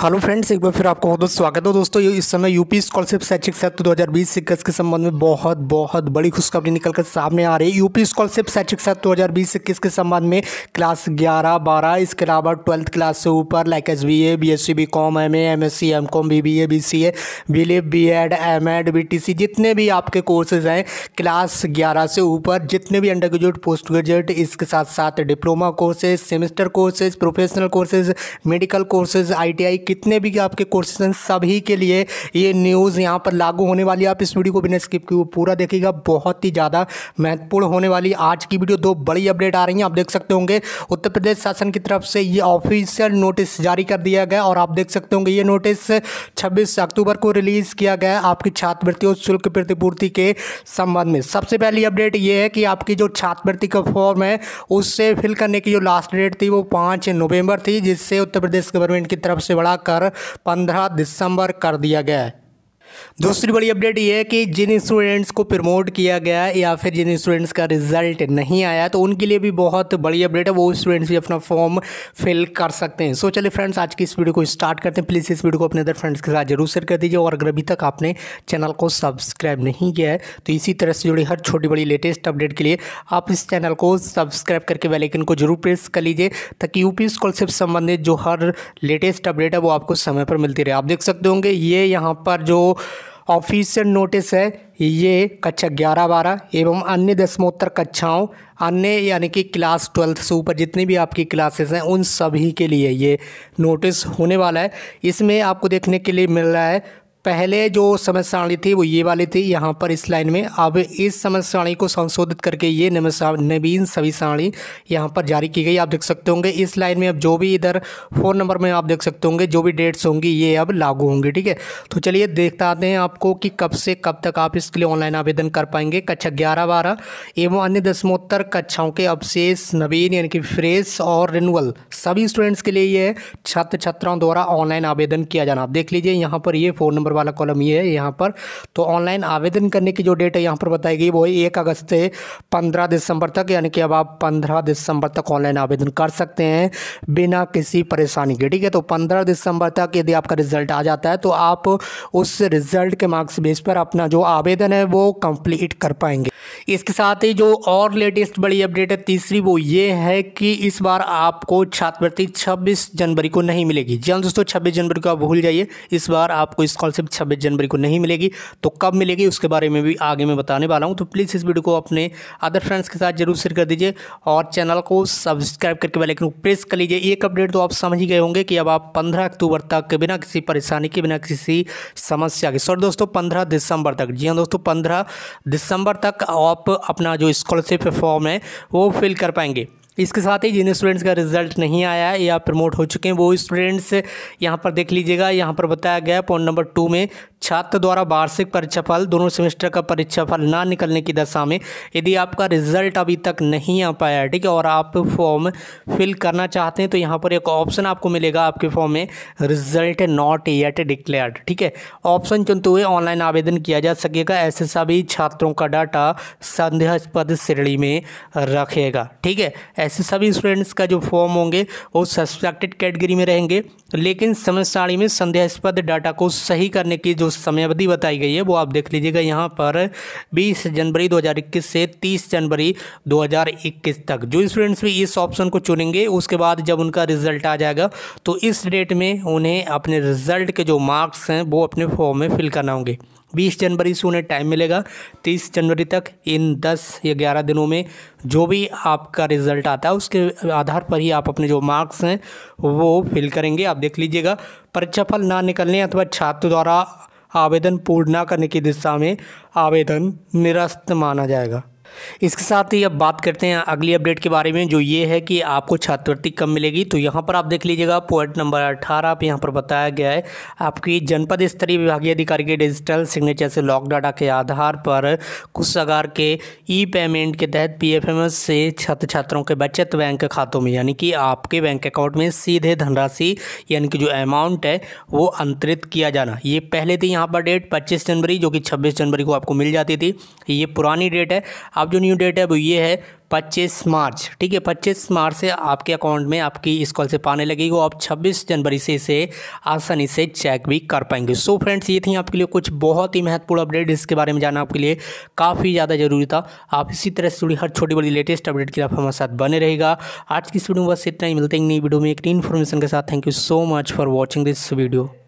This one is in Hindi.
हेलो फ्रेंड्स एक बार फिर आपको बहुत बहुत स्वागत है तो दोस्तों इस समय यूपी स्कॉलरशिप शैक्षिक सत्र बीस इक्कीस के संबंध में बहुत बहुत बड़ी खुशखबरी निकलकर सामने आ रही है यूपी स्कॉलरशिप शैक्षिक सत्र बीस इक्कीस के संबंध में क्लास 11 12 इसके अलावा ट्वेल्थ क्लास से ऊपर like S B A B S C B com M A M S C M com B B A B C A B lib B ed M ed B T C जितने भी आपके कोर्सेज हैं क्लास ग्यारह से ऊपर जितने भी अंडर ग्रेजुएट पोस्ट ग्रेजुएट इसके साथ साथ diploma courses semester courses professional courses medical courses I T I कितने भी आपके कोर्सेज हैं सभी के लिए ये न्यूज़ यहाँ पर लागू होने वाली है आप इस वीडियो को बिना स्किप किए पूरा देखिएगा बहुत ही ज़्यादा महत्वपूर्ण होने वाली आज की वीडियो दो बड़ी अपडेट आ रही हैं आप देख सकते होंगे उत्तर प्रदेश शासन की तरफ से ये ऑफिशियल नोटिस जारी कर दिया गया और आप देख सकते होंगे ये नोटिस छब्बीस अक्टूबर को रिलीज़ किया गया आपकी छात्रवृत्ति और शुल्क प्रतिपूर्ति के संबंध में सबसे पहली अपडेट ये है कि आपकी जो छात्रवृत्ति का फॉर्म है उससे फिल करने की जो लास्ट डेट थी वो पाँच नवंबर थी जिससे उत्तर प्रदेश गवर्नमेंट की तरफ से बड़ा बढ़ाकर 15 दिसंबर कर दिया गया दूसरी बड़ी अपडेट ये है कि जिन स्टूडेंट्स को प्रमोट किया गया या फिर जिन स्टूडेंट्स का रिजल्ट नहीं आया तो उनके लिए भी बहुत बड़ी अपडेट है वो स्टूडेंट्स भी अपना फॉर्म फिल कर सकते हैं सो चलिए फ्रेंड्स आज की इस वीडियो को स्टार्ट करते हैं प्लीज़ इस वीडियो को अपने अदर फ्रेंड्स के साथ जरूर शेयर कर दीजिए और अगर अभी तक आपने चैनल को सब्सक्राइब नहीं किया है तो इसी तरह से जुड़ी हर छोटी बड़ी लेटेस्ट अपडेट के लिए आप इस चैनल को सब्सक्राइब करके वेलाइकन को जरूर प्रेस कर लीजिए ताकि यू पी स्कॉलरशिप संबंधित जो हर लेटेस्ट अपडेट है वो आपको समय पर मिलती रहे आप देख सकते होंगे ये यहाँ पर जो ऑफिशियल नोटिस है ये कक्षा ग्यारह बारह एवं अन्य दसमोत्तर कक्षाओं अन्य यानी कि क्लास ट्वेल्थ से ऊपर जितनी भी आपकी क्लासेस हैं उन सभी के लिए ये नोटिस होने वाला है इसमें आपको देखने के लिए मिल रहा है पहले जो समय सारणी थी वो ये वाली थी यहाँ पर इस लाइन में अब इस समय सारणी को संशोधित करके ये नवीन सभी सारणी यहाँ पर जारी की गई आप देख सकते होंगे इस लाइन में अब जो भी इधर फ़ोन नंबर में आप देख सकते होंगे जो भी डेट्स होंगी ये अब लागू होंगी ठीक है तो चलिए देखते आते हैं आपको कि कब से कब तक आप इसके लिए ऑनलाइन आवेदन कर पाएंगे कक्षा ग्यारह बारह एवं अन्य दसमोत्तर कक्षाओं के अवशेष नवीन यानी कि फ्रेश और रिन्यूअल सभी स्टूडेंट्स के लिए ये छात्र छात्राओं द्वारा ऑनलाइन आवेदन किया जाना आप देख लीजिए यहाँ पर ये फ़ोन नंबर ऊपर वाला कॉलम ये है यहाँ पर तो ऑनलाइन आवेदन करने की जो डेट है यहाँ पर बताई गई वो है एक अगस्त से पंद्रह दिसंबर तक यानी कि अब आप पंद्रह दिसंबर तक ऑनलाइन आवेदन कर सकते हैं बिना किसी परेशानी के ठीक है तो पंद्रह दिसंबर तक यदि आपका रिजल्ट आ जाता है तो आप उस रिजल्ट के मार्क्स बेस पर अपना जो आवेदन है वो कंप्लीट कर पाएंगे इसके साथ ही जो और लेटेस्ट बड़ी अपडेट है तीसरी वो ये है कि इस बार आपको छात्रवृत्ति 26 जनवरी को नहीं मिलेगी जी हाँ दोस्तों छब्बीस जनवरी को आप भूल जाइए इस बार आपको स्कॉलरशिप छब्बीस जनवरी को नहीं मिलेगी तो कब मिलेगी उसके बारे में भी आगे मैं बताने वाला हूँ तो प्लीज़ इस वीडियो को अपने अदर फ्रेंड्स के साथ जरूर शेयर कर दीजिए और चैनल को सब्सक्राइब करके बेलाइकन प्रेस कर लीजिए एक अपडेट तो आप समझ ही गए होंगे कि अब आप पंद्रह अक्टूबर तक बिना किसी परेशानी के बिना किसी समस्या के सॉरी दोस्तों पंद्रह दिसंबर तक जी हाँ दोस्तों पंद्रह दिसंबर तक और आप अपना जो स्कॉलरशिप फॉर्म है वो फिल कर पाएंगे इसके साथ ही जिन स्टूडेंट्स का रिजल्ट नहीं आया है या प्रमोट हो चुके हैं वो स्टूडेंट्स यहाँ पर देख लीजिएगा यहाँ पर बताया गया पॉइंट नंबर टू में छात्र द्वारा वार्षिक परीक्षाफल दोनों सेमेस्टर का परीक्षाफल ना निकलने की दशा में यदि आपका रिजल्ट अभी तक नहीं आ पाया है ठीक है और आप फॉर्म फिल करना चाहते हैं तो यहाँ पर एक ऑप्शन आपको मिलेगा आपके फॉर्म में रिजल्ट नॉट येट डिक्लेयर्ड ठीक है ऑप्शन चुनते हुए ऑनलाइन आवेदन किया जा सकेगा ऐसे सभी छात्रों का डाटा संदेहास्पद श्रेणी में रखेगा ठीक है ऐसे सभी स्टूडेंट्स का जो फॉर्म होंगे वो सस्पेक्टेड कैटेगरी में रहेंगे लेकिन समय सारणी में संदेहास्पद डाटा को सही करने की जो समयावधि बताई गई है वो आप देख लीजिएगा यहाँ पर बीस जनवरी 2021 से तीस जनवरी 2021 तक जो स्टूडेंट्स भी इस ऑप्शन को चुनेंगे उसके बाद जब उनका रिजल्ट आ जाएगा तो इस डेट में उन्हें अपने रिजल्ट के जो मार्क्स हैं वो अपने फॉर्म में फिल करना होंगे बीस जनवरी से उन्हें टाइम मिलेगा तीस जनवरी तक इन दस या ग्यारह दिनों में जो भी आपका रिज़ल्ट आता है उसके आधार पर ही आप अपने जो मार्क्स हैं वो फिल करेंगे आप देख लीजिएगा परीक्षाफल ना निकलने अथवा छात्र द्वारा आवेदन पूर्ण ना करने की दिशा में आवेदन निरस्त माना जाएगा इसके साथ ही अब बात करते हैं अगली अपडेट के बारे में जो ये है कि आपको छात्रवृत्ति कब मिलेगी तो यहाँ पर आप देख लीजिएगा पॉइंट नंबर अठारह पर यहाँ पर बताया गया है आपकी जनपद स्तरीय विभागीय अधिकारी के डिजिटल सिग्नेचर से लॉक डाटा के आधार पर कुछ सगार के ई पेमेंट के तहत पी से छात्र छात्रों के बचत बैंक खातों में यानी कि आपके बैंक अकाउंट में सीधे धनराशि यानी कि जो अमाउंट है वो अंतरित किया जाना ये पहले थी यहाँ पर डेट पच्चीस जनवरी जो कि छब्बीस जनवरी को आपको मिल जाती थी ये पुरानी डेट है अब जो न्यू डेट है वो ये है पच्चीस मार्च ठीक है पच्चीस मार्च से आपके अकाउंट में आपकी स्कॉलरशिप आने लगेगी आप छब्बीस जनवरी से इसे आसानी से चेक भी कर पाएंगे सो so फ्रेंड्स ये थी आपके लिए कुछ बहुत ही महत्वपूर्ण अपडेट इसके बारे में जानना आपके लिए काफ़ी ज़्यादा जरूरी था आप इसी तरह से जुड़ी हर छोटी बड़ी लेटेस्ट अपडेट के लिए आप हमारे साथ बने रहेगा आज की इस वीडियो में बस इतना ही मिलते हैं नई वीडियो में एक नई इन्फॉर्मेशन के साथ thank you so much for watching this video